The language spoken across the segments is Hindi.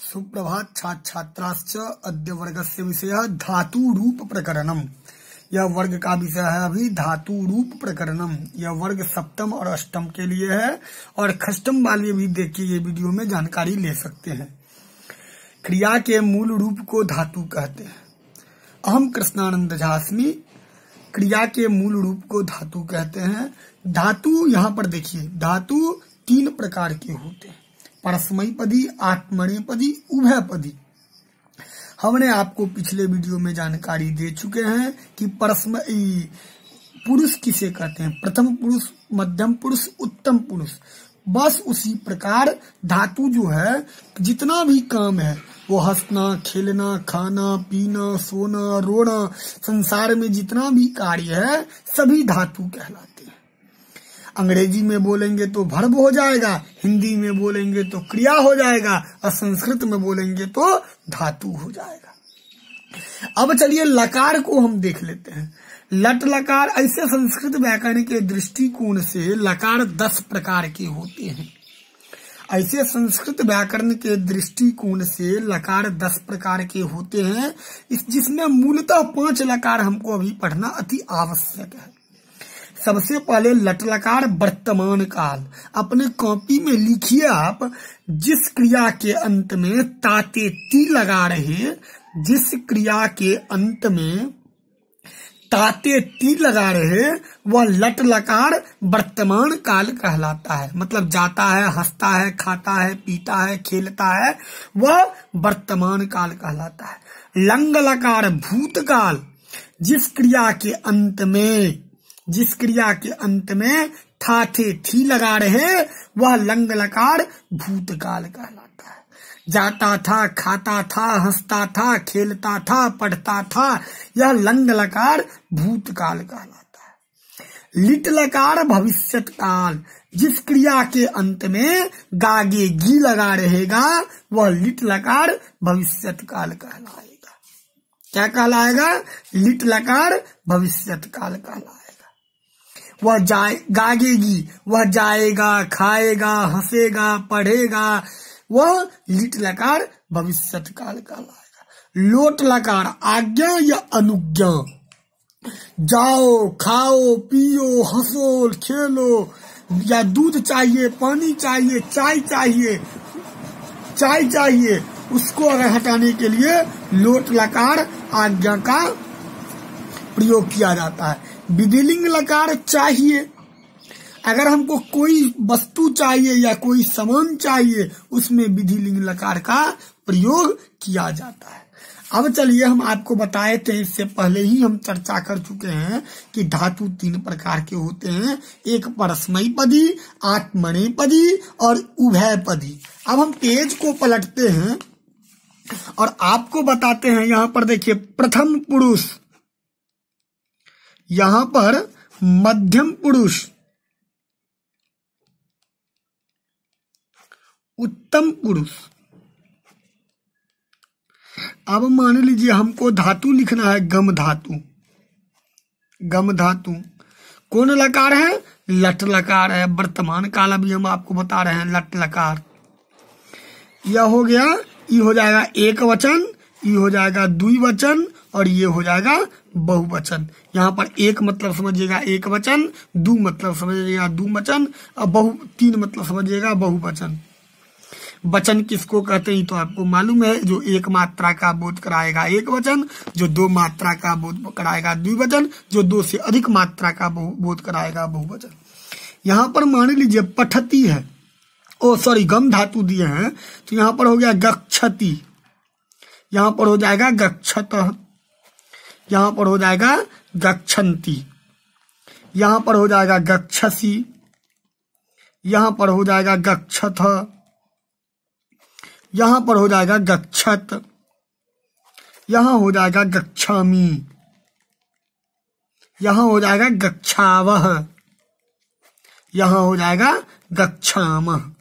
सुप्रभात छात्र छात्राश्च अद्य वर्ग से विषय धातु रूप प्रकरणम यह वर्ग का विषय है अभी धातु रूप प्रकरणम यह वर्ग सप्तम और अष्टम के लिए है और खष्टम वाले भी देखिए ये वीडियो में जानकारी ले सकते हैं क्रिया के मूल रूप को धातु कहते हैं अहम कृष्णानंद झासमी क्रिया के मूल रूप को धातु कहते हैं धातु यहाँ पर देखिए धातु तीन प्रकार के होते हैं परस्मयपदी आत्मणेपदी उभयपदी हमने आपको पिछले वीडियो में जानकारी दे चुके हैं कि परस्मयी पुरुष किसे कहते हैं प्रथम पुरुष मध्यम पुरुष उत्तम पुरुष बस उसी प्रकार धातु जो है जितना भी काम है वो हंसना खेलना खाना पीना सोना रोना संसार में जितना भी कार्य है सभी धातु कहलाते अंग्रेजी में बोलेंगे तो भर्ब हो जाएगा हिंदी में बोलेंगे तो क्रिया हो जाएगा और संस्कृत में बोलेंगे तो धातु हो जाएगा अब चलिए लकार को हम देख लेते हैं लट लकार ऐसे संस्कृत व्याकरण के दृष्टिकोण से लकार दस प्रकार के होते हैं ऐसे संस्कृत व्याकरण के दृष्टिकोण से लकार दस प्रकार के होते हैं इस जिसमें मूलतः पांच लकार हमको अभी पढ़ना अति आवश्यक है सबसे पहले लटलकार वर्तमान काल अपने कॉपी में लिखिए आप जिस क्रिया के अंत में ताते ती लगा रहे जिस क्रिया के अंत में ताते ती लगा रहे वह लटलकार वर्तमान काल कहलाता है मतलब जाता है हंसता है खाता है पीता है खेलता है वह वर्तमान काल कहलाता है लंग लकार भूतकाल जिस क्रिया के अंत में जिस क्रिया के अंत में था थे थी लगा रहे वह लंग लकार भूतकाल कहलाता है जाता था खाता था हंसता था खेलता था पढ़ता था यह लंग लकार भूतकाल कहलाता है लिट लकार भविष्य काल जिस क्रिया के अंत में गागे घी लगा रहेगा वह लिट लकार भविष्य काल कहलाएगा क्या कहलाएगा लिट लकार भविष्य काल कहलाएगा वह जाए गागेगी वह जाएगा खाएगा हंसेगा पढ़ेगा वह लिट लकार भविष्य काल का लाएगा लोट लकार आज्ञा या अनुज्ञा जाओ खाओ पियो हंसो खेलो या दूध चाहिए पानी चाहिए चाय चाहिए चाय चाहिए उसको अगर हटाने के लिए लोट लकार आज्ञा का प्रयोग किया जाता है विधिलिंग लकार चाहिए अगर हमको कोई वस्तु चाहिए या कोई सामान चाहिए उसमें विधि लिंग लकार का प्रयोग किया जाता है अब चलिए हम आपको बताए थे इससे पहले ही हम चर्चा कर चुके हैं कि धातु तीन प्रकार के होते हैं एक परस्मयपदी पदी और उभयपदी अब हम पेज को पलटते हैं और आपको बताते हैं यहाँ पर देखिए प्रथम पुरुष यहां पर मध्यम पुरुष उत्तम पुरुष अब मान लीजिए हमको धातु लिखना है गम धातु गम धातु कौन लकार है लट लकार है वर्तमान काल अभी हम आपको बता रहे हैं लट लकार यह हो गया ये हो जाएगा एक वचन ये हो जाएगा द्विवचन और ये हो जाएगा बहुवचन यहाँ पर एक मतलब समझिएगा एक वचन दो मतलब समझिएगा दो वचन और बहु तीन मतलब समझिएगा बहुवचन वचन किसको कहते हैं तो आपको मालूम है जो एक मात्रा का बोध कराएगा एक वचन जो दो मात्रा का बोध कराएगा द्विवचन जो दो से अधिक मात्रा का बोध कराएगा बहुवचन यहाँ पर मान लीजिए पठती है ओ सॉरी गम धातु दिए हैं तो यहाँ पर हो गया गक्षती यहाँ पर हो जाएगा गक्षत यहां पर हो जाएगा गच्छन्ति यहां पर हो जाएगा गच्छसी यहां पर हो जाएगा गच्छथ यहां पर हो जाएगा गच्छत यहां हो जाएगा गच्छामी यहां हो जाएगा गच्छावह यहां हो जाएगा गच्छामह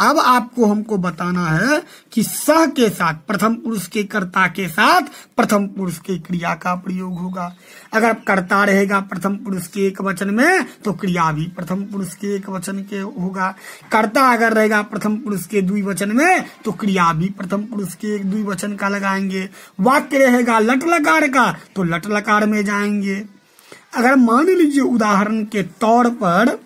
अब आपको हमको बताना है कि सह के साथ प्रथम पुरुष के कर्ता के साथ प्रथम पुरुष के क्रिया का प्रयोग होगा अगर कर्ता रहेगा प्रथम पुरुष के एक वचन में तो क्रिया भी प्रथम पुरुष के एक वचन के होगा कर्ता अगर रहेगा प्रथम पुरुष के द्वि वचन में तो क्रिया भी प्रथम पुरुष के एक द्वि वचन का लगाएंगे वाक्य रहेगा लट लकार का तो लट लकार में जाएंगे अगर मान लीजिए उदाहरण के तौर पर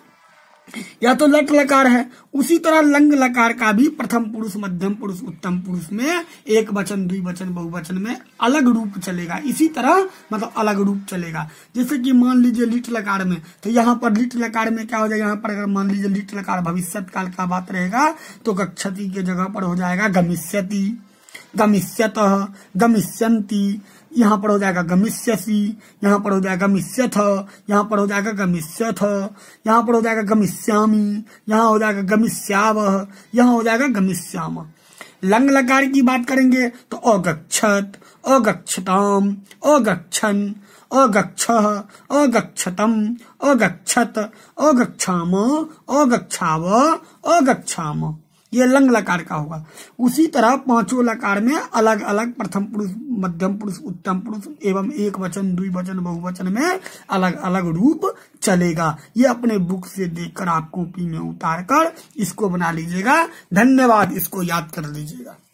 या तो लट लकार है उसी तरह लंग लकार का भी प्रथम पुरुष मध्यम पुरुष उत्तम पुरुष में एक वचन द्विवचन बहुवचन में अलग रूप चलेगा इसी तरह मतलब अलग रूप चलेगा जैसे कि मान लीजिए लिट लकार में तो यहाँ पर लिट लकार में क्या हो जाएगा यहाँ पर अगर मान लीजिए लिट लकार भविष्य काल का बात रहेगा तो कक्षति के जगह पर हो जाएगा गमिष्यति गमिष्यत गमिष्यंती यहाँ पर हो जाएगा सी यहाँ पर हो जाएगा थ यहाँ पर हो जाएगा थ यहाँ पर हो जाएगा गमिष्यामी यहाँ हो जाएगा गमिष्याव यहाँ हो जाएगा गमिष्याम लंग लकार की बात करेंगे तो अगक्षत अगक्षताम अगक्षन अगक्ष अगक्षतम अगक्षत अगक्षाम अगक्षाव अगक्षाम ये लंग लकार का होगा उसी तरह पांचों लकार में अलग अलग प्रथम पुरुष मध्यम पुरुष उत्तम पुरुष एवं एक वचन द्विवचन बहुवचन में अलग अलग रूप चलेगा ये अपने बुक से देखकर आप कॉपी में उतार कर इसको बना लीजिएगा धन्यवाद इसको याद कर लीजिएगा